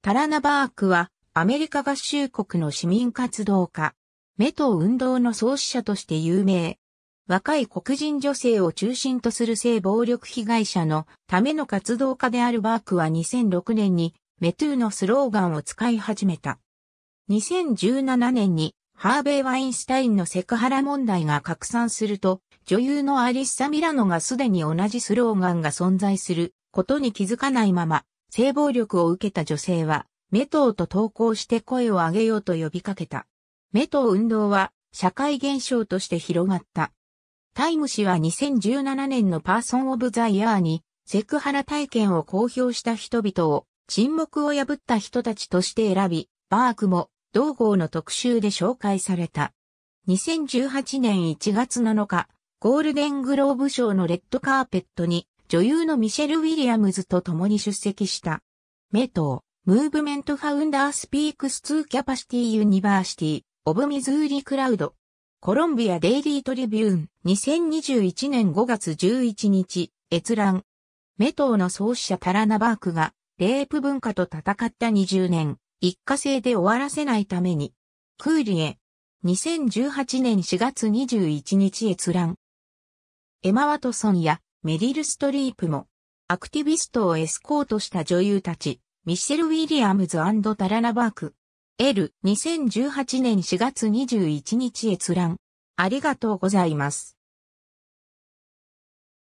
タラナバークはアメリカ合衆国の市民活動家、メト運動の創始者として有名。若い黒人女性を中心とする性暴力被害者のための活動家であるバークは2006年にメトゥーのスローガンを使い始めた。2017年にハーベイ・ワインスタインのセクハラ問題が拡散すると、女優のアリッサ・ミラノがすでに同じスローガンが存在することに気づかないまま、性暴力を受けた女性は、メトウと投稿して声を上げようと呼びかけた。メトウ運動は社会現象として広がった。タイム氏は2017年のパーソン・オブ・ザ・イヤーにセクハラ体験を公表した人々を沈黙を破った人たちとして選び、バークも同号の特集で紹介された。2018年1月7日、ゴールデングローブ賞のレッドカーペットに女優のミシェル・ウィリアムズと共に出席した。メトー、ムーブメント・ファウンダー・スピークス・ツー・キャパシティ・ユニバーシティ、オブ・ミズーリ・クラウド。コロンビア・デイリー・トリビューン、2021年5月11日、閲覧。メトーの創始者タラナバークが、レープ文化と戦った20年、一過性で終わらせないために。クーリエ。2018年4月21日閲覧。エマ・ワトソンやメリル・ストリープも、アクティビストをエスコートした女優たち、ミッシェル・ウィリアムズタラナバーク。L2018 年4月21日閲覧。ありがとうございます。